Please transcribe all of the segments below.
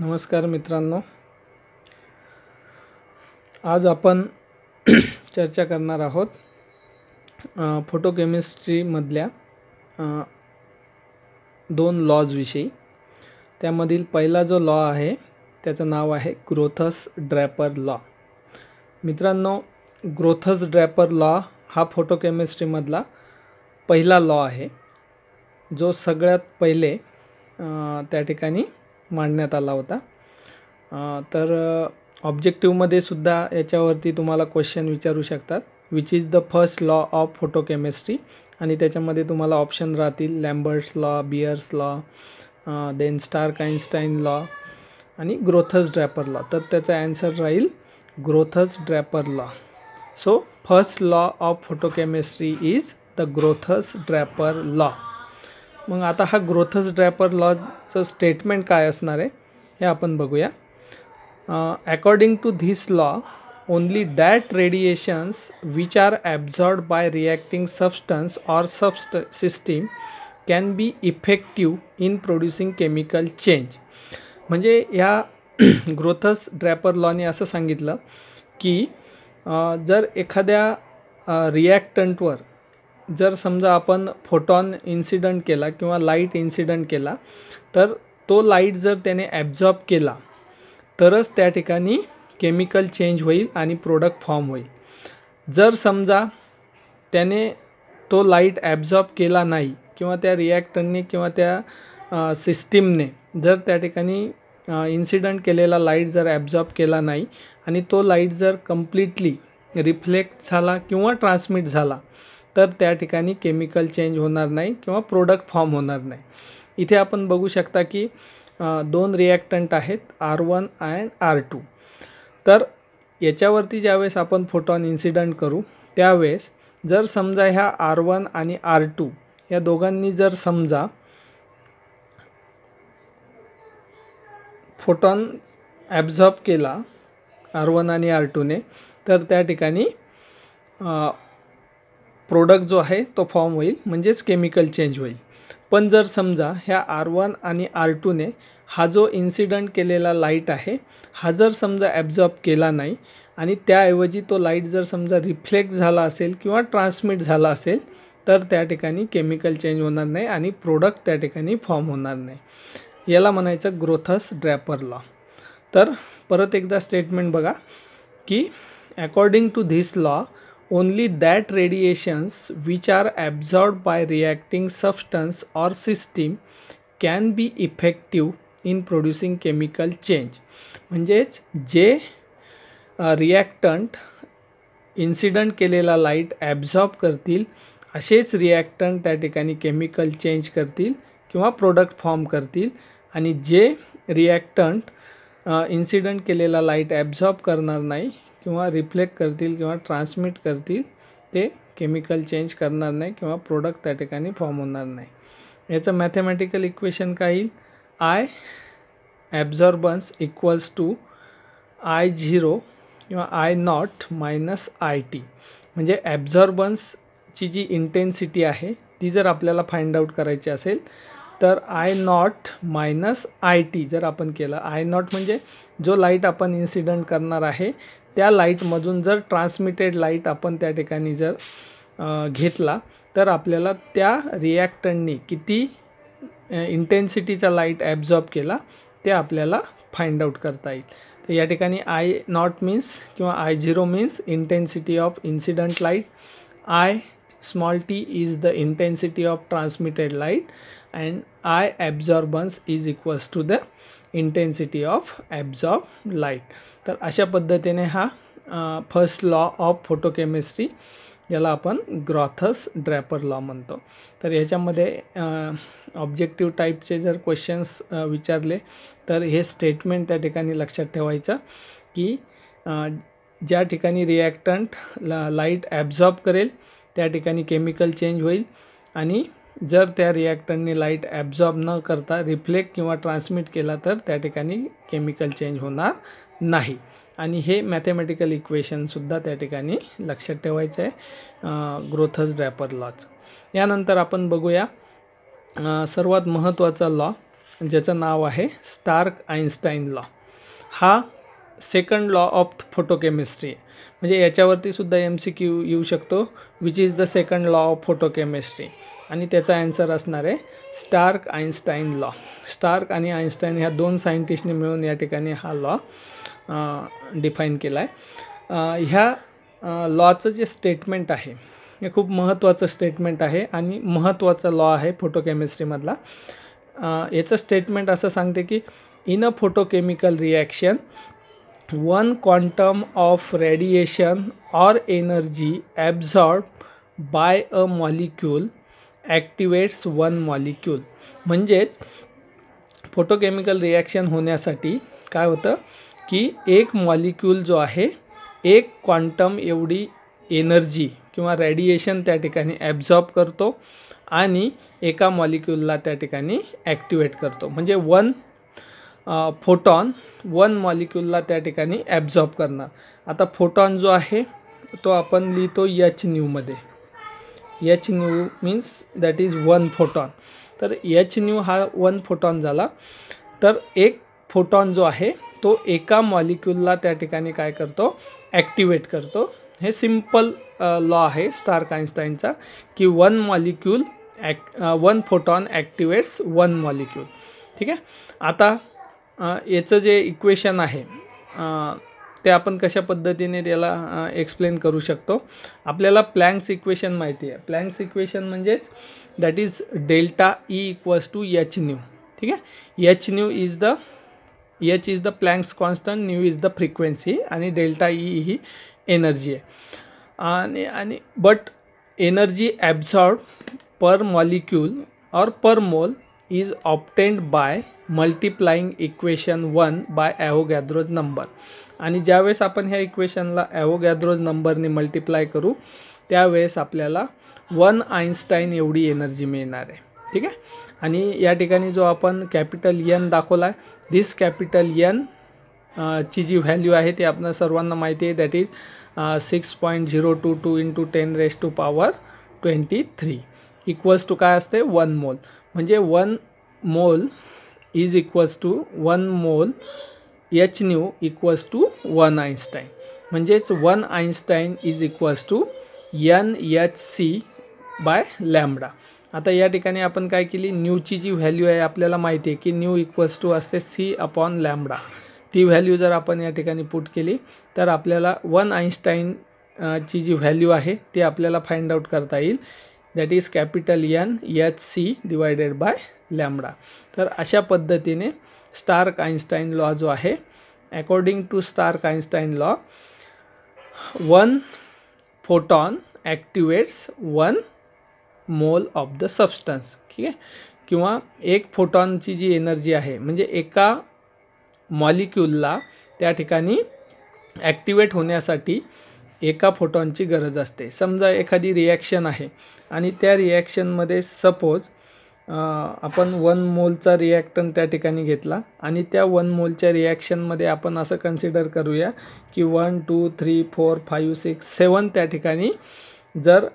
नमस्कार मित्रांनो आज आपण चर्चा करणार आहोत फोटोकेमिस्ट्रीमधल्या दोन लॉजविषयी त्यामधील पहिला जो लॉ आहे त्याचं नाव आहे ग्रोथस ड्रॅपर लॉ मित्रांनो ग्रोथस ड्रॅपर लॉ हा फोटोकेमिस्ट्रीमधला पहिला लॉ आहे जो सगळ्यात पहिले त्या ठिकाणी मांडण्यात आला होता तर ऑब्जेक्टिव्हमध्ये सुद्धा याच्यावरती तुम्हाला क्वेश्चन विचारू शकतात which is the first law of photochemistry आणि त्याच्यामध्ये तुम्हाला ऑप्शन राहतील Lambert's law Beer's law then Stark Einstein law आणि ग्रोथस ड्रॅपर लॉ तर त्याचा ॲन्सर राहील Grotthuss Draper law so first law of photochemistry is the Grotthuss Draper law मग आता हा ग्रोथस ड्रॅपर लॉचं स्टेटमेंट काय असणार आहे हे आपण बघूया according to this law only that radiations which are absorbed by reacting substance or substance system can be effective in producing chemical change म्हणजे या ग्रोथस ड्रॅपर लॉने असं सांगितलं की जर एखाद्या रिॲक्टंटवर जर समजा आपण फोटॉन इन्सिडंट केला किंवा लाईट इन्सिडंट केला तर तो लाईट जर त्याने ॲब्झॉर्ब केला तरच त्या ठिकाणी केमिकल चेंज होईल आणि प्रोडक्ट फॉर्म होईल जर समजा त्याने तो लाईट ॲब्झॉर्ब केला नाही किंवा त्या रिॲक्टरने किंवा त्या सिस्टीमने जर त्या ठिकाणी इन्सिडंट केलेला लाईट जर ॲब्झॉर्ब केला नाही आणि तो लाईट जर कम्प्लिटली रिफ्लेक्ट झाला किंवा ट्रान्समिट झाला तर त्या ठिकाणी केमिकल चेंज होणार नाही किंवा प्रोडक्ट फॉर्म होणार नाही इथे आपण बघू शकता की दोन रिॲक्टंट आहेत R one and R two तर याच्यावरती ज्यावेळेस आपण फोटॉन इन्सिडंट करू त्यावेळेस जर समजा ह्या आर वन आणि आर टू या दोघांनी जर समजा फोटॉन ॲब्झॉर्ब केला आर वन आणि आर टूने तर त्या ठिकाणी प्रोडक्ट जो आहे तो फॉर्म होईल म्हणजेच केमिकल चेंज होईल पण जर समजा ह्या आर वन आणि आर टूने हा जो इन्सिडंट केलेला लाईट आहे हा जर समजा ॲब्झॉर्ब केला नाही आणि त्याऐवजी तो लाईट जर समजा रिफ्लेक्ट झाला असेल किंवा ट्रान्समिट झाला असेल तर त्या ठिकाणी केमिकल चेंज होणार नाही आणि प्रोडक्ट त्या ठिकाणी फॉर्म होणार नाही याला म्हणायचं ग्रोथस ड्रॅपर लॉ तर परत एकदा स्टेटमेंट बघा की according to this law only that radiations which are absorbed by reacting substance or system can be effective in producing chemical change म्हणजेच जे रिॲक्टंट इन्सिडंट केलेला लाईट ॲब्झॉर्ब करतील असेच रिॲक्टंट त्या ठिकाणी केमिकल चेंज करतील किंवा प्रोडक्ट फॉर्म करतील आणि जे रिॲक्टंट इन्सिडंट केलेला लाईट ॲब्झॉर्ब करणार नाही किंवा रिफ्लेक्ट करतील किंवा ट्रान्समिट करतील ते केमिकल चेंज करणार नाही किंवा प्रोडक्ट त्या ठिकाणी फॉर्म होणार नाही याचं मॅथेमॅटिकल इक्वेशन काय येईल I absorbance equals to I zero किंवा I not minus I T म्हणजे ॲब्झॉर्बन्सची जी इंटेन्सिटी आहे ती जर आपल्याला फाइंड आउट करायची असेल तर I not minus I T जर आपण केलं आय नॉट म्हणजे जो लाईट आपण इन्सिडंट करणार आहे त्या लाईटमधून जर ट्रान्समिटेड लाईट आपण त्या ठिकाणी जर घेतला तर आपल्याला त्या रिॲक्टरनी किती इंटेन्सिटीचा लाईट ॲब्झॉर्ब केला ते आपल्याला फाइंड आउट करता येईल तर या ठिकाणी आय नॉट मीन्स किंवा I zero means intensity of incident light I small T is the intensity of transmitted light and I absorbance is equals to the intensity of absorb light तर अशा पद्धतीने हा फर्स्ट लॉ ऑफ फोटोकेमिस्ट्री ज्याला आपण ग्रॉथस Draper law म्हणतो तर ह्याच्यामध्ये objective टाईपचे जर क्वेश्चन्स विचारले तर हे स्टेटमेंट त्या ठिकाणी लक्षात ठेवायचं की ज्या ठिकाणी रिॲक्टंट लाईट ॲब्झॉर्ब करेल त्या ठिकाणी केमिकल चेंज होईल आणि जर त्या रिॲक्टरने लाईट ॲब्झॉर्ब न करता रिफ्लेक्ट किंवा ट्रान्समिट केला तर त्या ठिकाणी केमिकल चेंज होणार नाही आणि हे मॅथेमॅटिकल इक्वेशनसुद्धा त्या ठिकाणी लक्षात ठेवायचं आहे ग्रोथस ड्रॅपर लॉच यानंतर आपण बघूया सर्वात महत्त्वाचा लॉ ज्याचं नाव आहे स्टार्क आईन्स्टाईन लॉ हा सेकंड लॉ ऑफ फोटोकेमिस्ट्री म्हणजे याच्यावरती सुद्धा एम सी क्यू येऊ शकतो which is the second law of photochemistry आणि त्याचा ॲन्सर असणार आहे स्टार्क आईन्स्टाईन लॉ स्टार्क आणि आईन्स्टाईन ह्या दोन सायंटिस्टने मिळून या ठिकाणी हा लॉ डिफाईन केला आहे ह्या लॉचं जे स्टेटमेंट आहे हे खूप महत्त्वाचं स्टेटमेंट आहे आणि महत्त्वाचा लॉ आहे फोटोकेमिस्ट्रीमधला याचं स्टेटमेंट असं सांगते की in a photochemical reaction one quantum of radiation or energy absorb by a molecule activates one molecule म्हणजेच फोटोकेमिकल रिॲक्शन होण्यासाठी काय होतं की एक मॉलिक्यूल जो आहे एक क्वांटम एवढी एनर्जी किंवा रॅडिएशन त्या ठिकाणी ॲब्झॉर्ब करतो आणि एका मॉलिक्यूलला त्या ठिकाणी ॲक्टिवेट करतो म्हणजे वन फोटॉन वन मॉलिक्यूलला त्या ठिकाणी ॲब्झॉर्ब करणार आता फोटॉन जो आहे तो आपण लिहितो यच न्यूमध्ये H nu means that is one photon तर एच न्यू हा वन फोटॉन झाला तर एक फोटॉन जो आहे तो एका मॉलिक्यूलला त्या ठिकाणी काय करतो ॲक्टिवेट करतो हे सिम्पल लॉ आहे स्टार काइन्स्टाईनचा की वन मॉलिक्यूल ॲक् one photon activates one molecule ठीक आहे आता याचं जे इक्वेशन आहे ते आपण कशा पद्धतीने त्याला एक्सप्लेन करू शकतो आपल्याला प्लँक्स इक्वेशन माहिती आहे प्लँक्स इक्वेशन म्हणजेच that is delta E equals to H nu ठीक आहे H nu is the H is the Planck's constant nu is the frequency आणि डेल्टा ई e ही एनर्जी आहे आणि आणि but energy absorb per molecule or per mole is obtained by multiplying equation one by Avogadro's number आणि ज्यावेळेस आपण ह्या इक्वेशनला ॲवोगॅद्रोज नंबरने मल्टिप्लाय करू त्यावेळेस आपल्याला वन आइन्स्टाइन एवढी एनर्जी मिळणार आहे ठीक आहे आणि या ठिकाणी जो आपण कॅपिटल यन दाखवला आहे धिस कॅपिटल यन ची जी व्हॅल्यू आहे ती आपल्या सर्वांना माहिती आहे that is six point zero two two into ten raise to power twenty three equals to काय असते वन मोल म्हणजे one mole is equals to one mole H nu equals to one Einstein म्हणजेच one Einstein is equals to N H C by lambda आता या ठिकाणी आपण काय केली न्यूची जी व्हॅल्यू आहे आपल्याला माहिती आहे की न्यू इक्वल्स टू असते सी अपॉन लॅमडा ती व्हॅल्यू जर आपण या ठिकाणी पुट केली तर आपल्याला वन आइन्स्टाइन ची जी व्हॅल्यू आहे ती आपल्याला फाइंड आउट करता येईल that is capital N H C divided by lambda तर अशा पद्धतीने स्टार्क आइन्स्टाईन लॉ जो आहे according to Stark Einstein law one photon activates one mole of the substance ठीक आहे किंवा एक फोटॉनची जी एनर्जी आहे म्हणजे एका मॉलिक्यूलला त्या ठिकाणी ॲक्टिवेट होण्यासाठी एका फोटॉनची गरज असते समजा एखादी रिॲक्शन आहे आणि त्या रिॲक्शनमध्ये सपोज आपण वन मोलचा रिॲक्टन त्या ठिकाणी घेतला आणि त्या वन मोलच्या रिॲक्शनमध्ये आपण असं कन्सिडर करूया की one two three four five six seven त्या ठिकाणी जर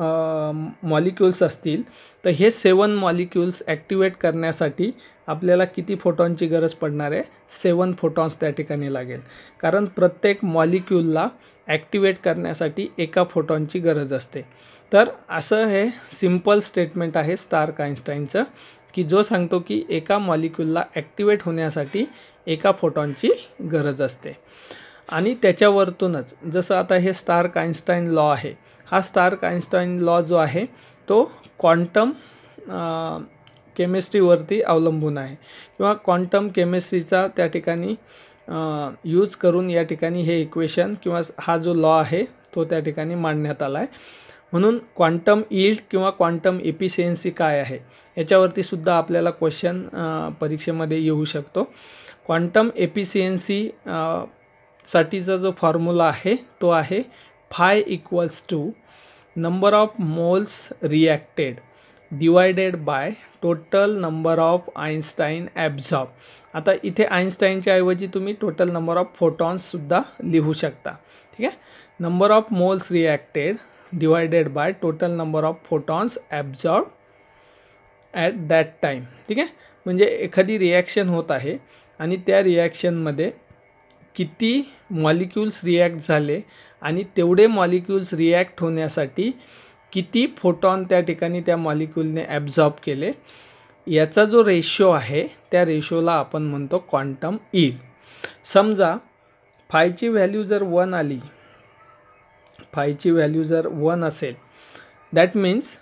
मॉलिक्युल्स असतील तर हे सेवन मॉलिक्युल्स ॲक्टिवेट करण्यासाठी आपल्याला किती फोटॉनची गरज पडणार आहे सेवन फोटॉन्स त्या ठिकाणी लागेल कारण प्रत्येक मॉलिक्यूलला ॲक्टिवेट करण्यासाठी एका फोटॉनची गरज असते तर असं हे सिम्पल स्टेटमेंट आहे स्टार आइन्स्टाईनचं की जो सांगतो की एका मॉलिक्यूलला ॲक्टिवेट होण्यासाठी एका फोटॉनची गरज असते आणि त्याच्यावरतूनच जसं आता हे स्टार आइन्स्टाईन लॉ आहे हा स्टार्क आइन्स्टाईन लॉ जो आहे तो क्वांटम केमिस्ट्रीवरती अवलंबून आहे किंवा क्वांटम केमिस्ट्रीचा त्या ठिकाणी यूज करून या ठिकाणी हे इक्वेशन किंवा हा जो लॉ आहे तो त्या ठिकाणी मांडण्यात आला आहे म्हणून क्वांटम इल्ड किंवा क्वांटम एफिशियन्सी काय आहे याच्यावरती सुद्धा आपल्याला क्वेश्चन परीक्षेमध्ये येऊ शकतो क्वांटम एफिशियन्सी साठीचा जो फॉर्म्युला आहे तो आहे phi equals to number of moles reacted divided by total number of Einstein absorb आता इथे आईन्स्टाईनच्या ऐवजी तुम्ही टोटल नंबर ऑफ फोटॉन्ससुद्धा लिहू शकता ठीक आहे number of moles reacted divided by total number of photons absorb at that time ठीक आहे म्हणजे एखादी रिॲक्शन होत आहे आणि त्या रिॲक्शनमध्ये किती मॉलिक्यूल्स रिॲक्ट झाले आणि तेवढे मॉलिक्युल्स रिॲक्ट होण्यासाठी किती फोटॉन त्या ठिकाणी त्या मॉलिक्यूलने ॲब्झॉर्ब केले याचा जो रेशो आहे त्या रेशोला आपण म्हणतो क्वांटम ईल समजा फायची व्हॅल्यू जर वन आली फायची व्हॅल्यू जर वन असेल दॅट मीन्स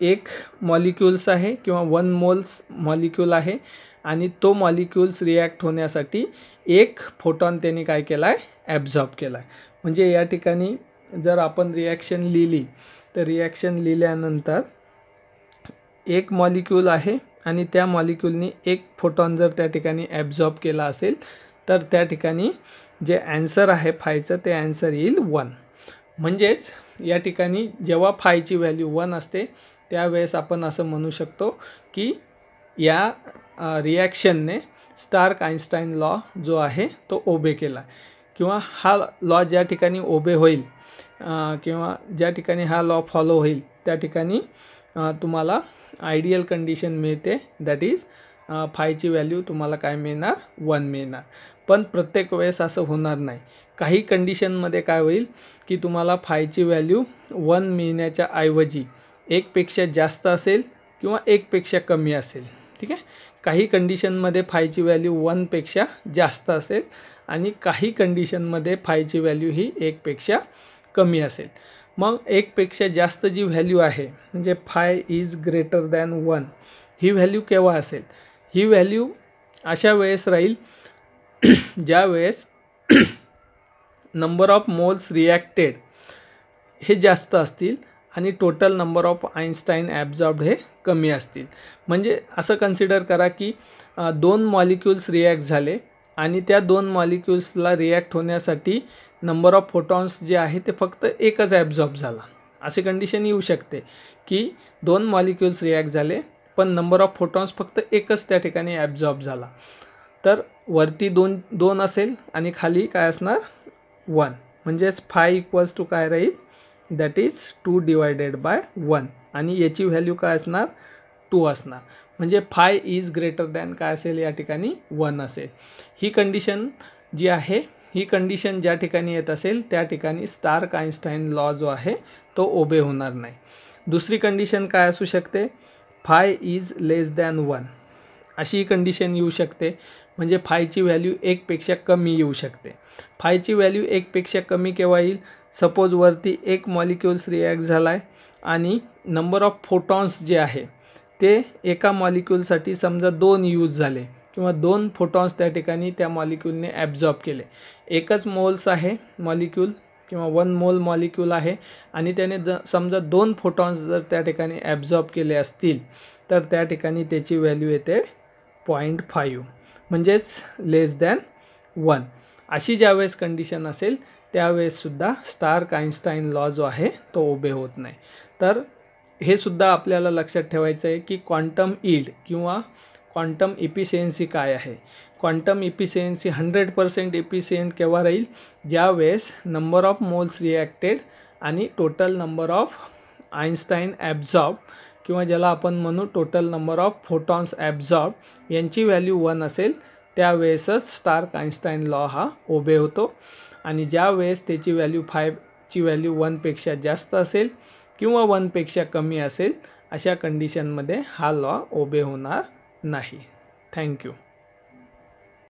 एक मॉलिक्युल्स आहे किंवा वन मोल्स मॉलिक्यूल आहे आणि तो मॉलिक्युल्स रिॲक्ट होण्यासाठी एक फोटॉन त्यांनी काय केला आहे ॲब्झॉर्ब केला आहे म्हणजे या ठिकाणी जर आपण रिॲक्शन लिहिली तर रिॲक्शन लिहिल्यानंतर एक मॉलिक्यूल आहे आणि त्या मॉलिक्युलनी एक फोटॉन जर त्या ठिकाणी ॲब्झॉर्ब केला असेल तर त्या ठिकाणी जे ॲन्सर आहे फायचं ते ॲन्सर येईल वन म्हणजेच या ठिकाणी जेव्हा फायची व्हॅल्यू वन असते त्यावेळेस आपण असं म्हणू शकतो की या रिॲक्शनने स्टार्क आइन्स्टाईन लॉ जो आहे तो ओबे केला किंवा हा लॉ ज्या ठिकाणी ओबे होईल किंवा ज्या ठिकाणी हा लॉ फॉलो होईल त्या ठिकाणी तुम्हाला आयडियल कंडिशन मिळते दॅट इज फायची व्हॅल्यू तुम्हाला काय मिळणार वन मिळणार पण प्रत्येक वेळेस असं होणार नाही काही कंडिशनमध्ये काय होईल की तुम्हाला फायची व्हॅल्यू वन मिळण्याच्या ऐवजी एकपेक्षा जास्त असेल किंवा एकपेक्षा कमी असेल ठीक आहे काही कंडिशनमध्ये फायची व्हॅल्यू वनपेक्षा जास्त असेल आणि काही कंडिशनमध्ये फायची व्हॅल्यू ही एकपेक्षा कमी असेल मग एकपेक्षा जास्त जी व्हॅल्यू आहे म्हणजे phi is greater than one ही व्हॅल्यू केव्हा असेल ही व्हॅल्यू अशा वेळेस राहील ज्या वेळेस नंबर ऑफ मोल्स रिॲक्टेड हे जास्त असतील आणि total number of Einstein absorbed हे कमी असतील म्हणजे असं कन्सिडर करा की दोन मॉलिक्युल्स रिॲक्ट झाले आणि त्या दोन मॉलिक्युल्सला रिॲक्ट होण्यासाठी नंबर ऑफ फोटॉन्स जे आहे ते फक्त एकच ॲब्झॉर्ब झाला असे कंडिशन येऊ शकते की दोन मॉलिक्युल्स रिॲक्ट झाले पण नंबर ऑफ फोटॉन्स फक्त एकच त्या ठिकाणी ॲब्झॉर्ब झाला तर वरती दोन दोन असेल आणि खाली काय असणार वन म्हणजेच फाय इक्वल्स टू काय राहील that is two divided by one आणि याची व्हॅल्यू काय असणार टू असणार म्हणजे फाय इज ग्रेटर दॅन काय असेल या ठिकाणी वन असेल ही कंडिशन जी आहे ही कंडिशन ज्या ठिकाणी येत असेल त्या ठिकाणी स्टार काइन्स्टाईन लॉ जो आहे तो ओबे होणार नाही दुसरी कंडिशन काय असू शकते phi is less than one अशी कंडिशन येऊ शकते म्हणजे फायची व्हॅल्यू एकपेक्षा कमी येऊ शकते फायची व्हॅल्यू एकपेक्षा कमी केव्हा येईल सपोज वरती एक मॉलिक्युल्स रिॲक्ट झाला आहे आणि नंबर ऑफ फोटॉन्स जे आहे ते एका मॉलिक्युलसाठी समजा दोन यूज झाले किंवा दोन फोटॉन्स त्या ठिकाणी त्या मॉलिक्यूलने ॲब्झॉर्ब केले एकच मोल्स आहे मॉलिक्यूल किंवा वन मोल मॉलिक्यूल आहे आणि त्याने द समजा दोन फोटॉन्स जर त्या ठिकाणी ॲब्झॉर्ब केले असतील तर त्या ठिकाणी त्याची व्हॅल्यू येते पॉईंट फाईव्ह म्हणजेच लेस दॅन वन अशी ज्यावेळेस कंडिशन असेल त्यावेळेससुद्धा स्टार्क आईन्स्टाईन लॉ जो आहे तो उभे होत नाही तर हे सुद्धा आपल्याला लक्षात ठेवायचं आहे की क्वांटम ईल्ड किंवा क्वांटम इफिशियन्सी काय आहे quantum efficiency hundred percent efficient केव्हा राहील ज्यावेळेस नंबर ऑफ मोल्स रिॲक्टेड आणि total number of Einstein absorb किंवा ज्याला आपण म्हणू total number of photons absorb यांची व्हॅल्यू वन असेल त्यावेळेसच स्टार्क आइन्स्टाईन लॉ हा ओबे होतो आणि ज्या वेळेस त्याची व्हॅल्यू फायची व्हॅल्यू वनपेक्षा जास्त असेल किंवा वनपेक्षा कमी असेल अशा कंडिशनमध्ये हा लॉ ओबे होणार नाही थँक्यू